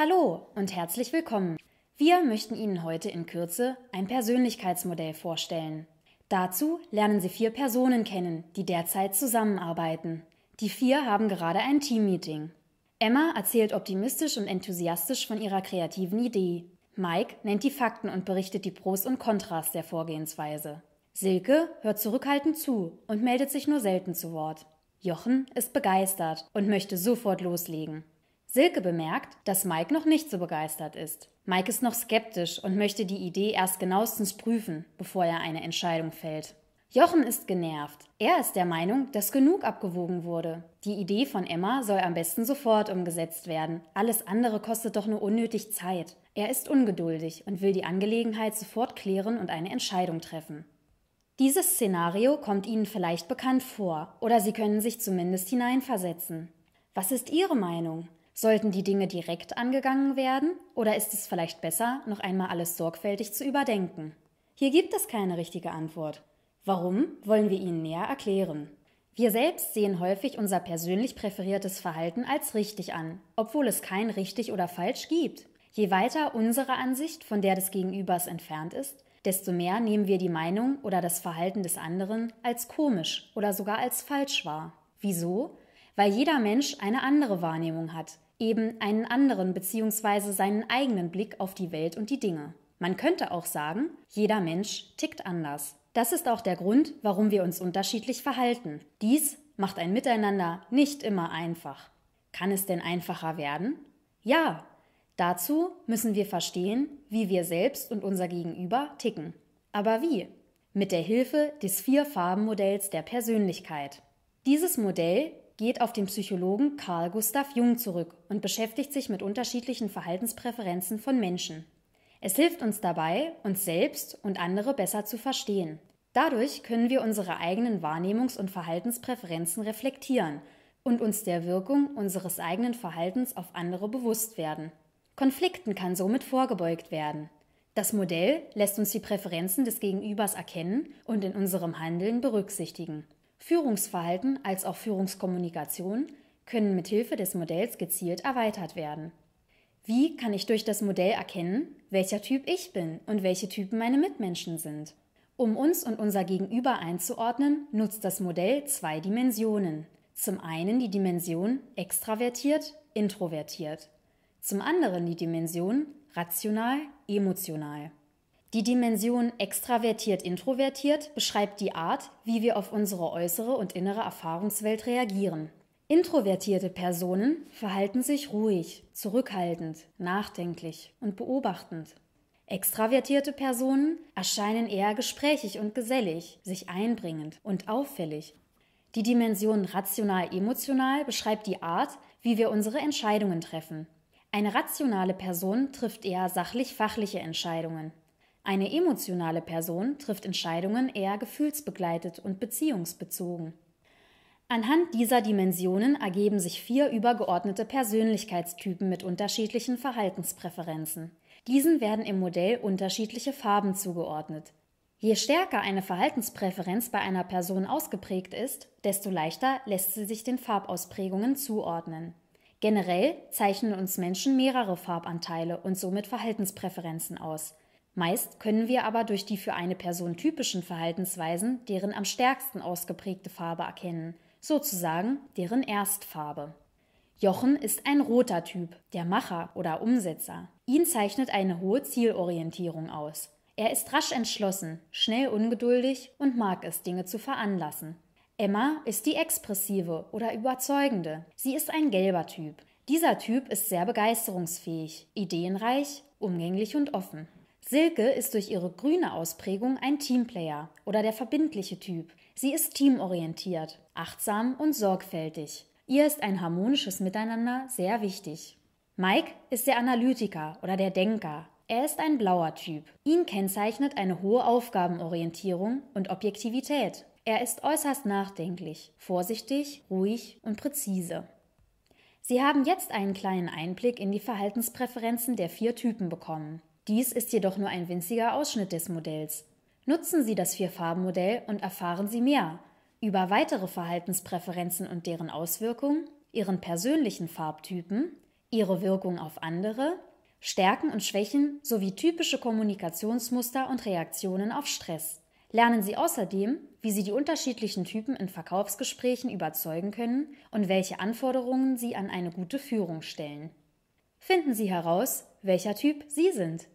Hallo und herzlich willkommen. Wir möchten Ihnen heute in Kürze ein Persönlichkeitsmodell vorstellen. Dazu lernen Sie vier Personen kennen, die derzeit zusammenarbeiten. Die vier haben gerade ein Teammeeting. Emma erzählt optimistisch und enthusiastisch von ihrer kreativen Idee. Mike nennt die Fakten und berichtet die Pros und Kontras der Vorgehensweise. Silke hört zurückhaltend zu und meldet sich nur selten zu Wort. Jochen ist begeistert und möchte sofort loslegen. Silke bemerkt, dass Mike noch nicht so begeistert ist. Mike ist noch skeptisch und möchte die Idee erst genauestens prüfen, bevor er eine Entscheidung fällt. Jochen ist genervt. Er ist der Meinung, dass genug abgewogen wurde. Die Idee von Emma soll am besten sofort umgesetzt werden. Alles andere kostet doch nur unnötig Zeit. Er ist ungeduldig und will die Angelegenheit sofort klären und eine Entscheidung treffen. Dieses Szenario kommt Ihnen vielleicht bekannt vor, oder Sie können sich zumindest hineinversetzen. Was ist Ihre Meinung? Sollten die Dinge direkt angegangen werden oder ist es vielleicht besser, noch einmal alles sorgfältig zu überdenken? Hier gibt es keine richtige Antwort. Warum, wollen wir Ihnen näher erklären. Wir selbst sehen häufig unser persönlich präferiertes Verhalten als richtig an, obwohl es kein richtig oder falsch gibt. Je weiter unsere Ansicht von der des Gegenübers entfernt ist, desto mehr nehmen wir die Meinung oder das Verhalten des anderen als komisch oder sogar als falsch wahr. Wieso? Weil jeder Mensch eine andere Wahrnehmung hat, eben einen anderen bzw. seinen eigenen Blick auf die Welt und die Dinge. Man könnte auch sagen, jeder Mensch tickt anders. Das ist auch der Grund, warum wir uns unterschiedlich verhalten. Dies macht ein Miteinander nicht immer einfach. Kann es denn einfacher werden? Ja. Dazu müssen wir verstehen, wie wir selbst und unser Gegenüber ticken. Aber wie? Mit der Hilfe des Vier-Farben-Modells der Persönlichkeit. Dieses Modell geht auf den Psychologen Carl Gustav Jung zurück und beschäftigt sich mit unterschiedlichen Verhaltenspräferenzen von Menschen. Es hilft uns dabei, uns selbst und andere besser zu verstehen. Dadurch können wir unsere eigenen Wahrnehmungs- und Verhaltenspräferenzen reflektieren und uns der Wirkung unseres eigenen Verhaltens auf andere bewusst werden. Konflikten kann somit vorgebeugt werden. Das Modell lässt uns die Präferenzen des Gegenübers erkennen und in unserem Handeln berücksichtigen. Führungsverhalten als auch Führungskommunikation können mithilfe des Modells gezielt erweitert werden. Wie kann ich durch das Modell erkennen, welcher Typ ich bin und welche Typen meine Mitmenschen sind? Um uns und unser Gegenüber einzuordnen, nutzt das Modell zwei Dimensionen. Zum einen die Dimension extravertiert, introvertiert. Zum anderen die Dimension rational, emotional. Die Dimension extravertiert-introvertiert beschreibt die Art, wie wir auf unsere äußere und innere Erfahrungswelt reagieren. Introvertierte Personen verhalten sich ruhig, zurückhaltend, nachdenklich und beobachtend. Extravertierte Personen erscheinen eher gesprächig und gesellig, sich einbringend und auffällig. Die Dimension rational-emotional beschreibt die Art, wie wir unsere Entscheidungen treffen. Eine rationale Person trifft eher sachlich-fachliche Entscheidungen, eine emotionale Person trifft Entscheidungen eher gefühlsbegleitet und beziehungsbezogen. Anhand dieser Dimensionen ergeben sich vier übergeordnete Persönlichkeitstypen mit unterschiedlichen Verhaltenspräferenzen. Diesen werden im Modell unterschiedliche Farben zugeordnet. Je stärker eine Verhaltenspräferenz bei einer Person ausgeprägt ist, desto leichter lässt sie sich den Farbausprägungen zuordnen. Generell zeichnen uns Menschen mehrere Farbanteile und somit Verhaltenspräferenzen aus. Meist können wir aber durch die für eine Person typischen Verhaltensweisen deren am stärksten ausgeprägte Farbe erkennen, sozusagen deren Erstfarbe. Jochen ist ein roter Typ, der Macher oder Umsetzer. Ihn zeichnet eine hohe Zielorientierung aus. Er ist rasch entschlossen, schnell ungeduldig und mag es, Dinge zu veranlassen. Emma ist die expressive oder überzeugende. Sie ist ein gelber Typ. Dieser Typ ist sehr begeisterungsfähig, ideenreich, umgänglich und offen. Silke ist durch ihre grüne Ausprägung ein Teamplayer oder der verbindliche Typ. Sie ist teamorientiert, achtsam und sorgfältig. Ihr ist ein harmonisches Miteinander sehr wichtig. Mike ist der Analytiker oder der Denker. Er ist ein blauer Typ. Ihn kennzeichnet eine hohe Aufgabenorientierung und Objektivität. Er ist äußerst nachdenklich, vorsichtig, ruhig und präzise. Sie haben jetzt einen kleinen Einblick in die Verhaltenspräferenzen der vier Typen bekommen. Dies ist jedoch nur ein winziger Ausschnitt des Modells. Nutzen Sie das Vier-Farben-Modell und erfahren Sie mehr über weitere Verhaltenspräferenzen und deren Auswirkungen, Ihren persönlichen Farbtypen, Ihre Wirkung auf andere, Stärken und Schwächen sowie typische Kommunikationsmuster und Reaktionen auf Stress. Lernen Sie außerdem, wie Sie die unterschiedlichen Typen in Verkaufsgesprächen überzeugen können und welche Anforderungen Sie an eine gute Führung stellen. Finden Sie heraus, welcher Typ Sie sind.